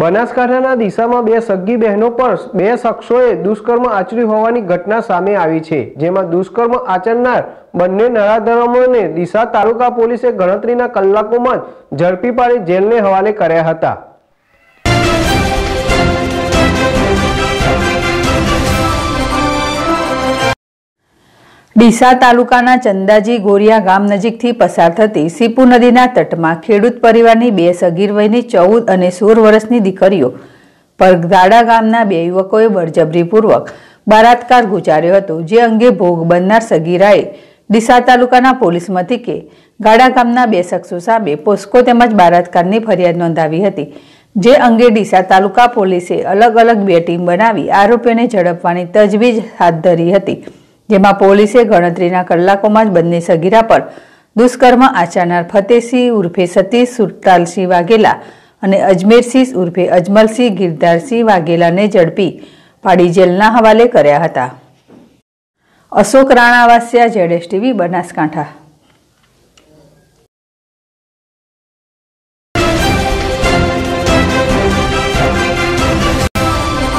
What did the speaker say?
બનાસકાંઠાના દિશામાં બે સગી બહેનો પર બે શખ્સોએ દુષ્કર્મ આચર્યું હોવાની ઘટના સામે આવી છે જેમાં દુષ્કર્મ આચરનાર બંને નરાધર્મોને દિશા તાલુકા પોલીસે ગણતરીના કલાકોમાં જ ઝડપી પાડી જેલને હવાલે કર્યા હતા ડીસા તાલુકાના ચંદાજી ગોરિયા ગામ નજીકથી પસાર થતી સીપુ નદીના તટમાં ખેડૂત પરિવારની બે સગીર વયની ચૌદ અને સોળ વર્ષની દીકરીઓ પર ગાડા ગામના બે યુવકોએ બળજબરીપૂર્વક બળાત્કાર ગુજાર્યો હતો જે અંગે ભોગ બનનાર સગીરાએ ડીસા તાલુકાના પોલીસ મથકે ગાડા ગામના બે શખ્સો સામે પોસ્કો તેમજ બળાત્કારની ફરિયાદ નોંધાવી હતી જે અંગે ડીસા તાલુકા પોલીસે અલગ અલગ બે ટીમ બનાવી આરોપીઓને ઝડપવાની તજવીજ હાથ ધરી હતી જેમાં પોલીસે ગણતરીના કલાકોમાં જ બંને સગીરા પર દુષ્કર્મ આચરનાર ફતેહસિંહ ઉર્ફે સતીશ સુરતાલસિંહ વાઘેલા અને અજમેરસિંહ ઉર્ફે અજમલસિંહ ગિરધારસિંહ વાઘેલાને ઝડપી પાડી જેલના હવાલે કર્યા હતા અશોક રાણાવાસિયા જેડેશ ટીવી બનાસકાંઠા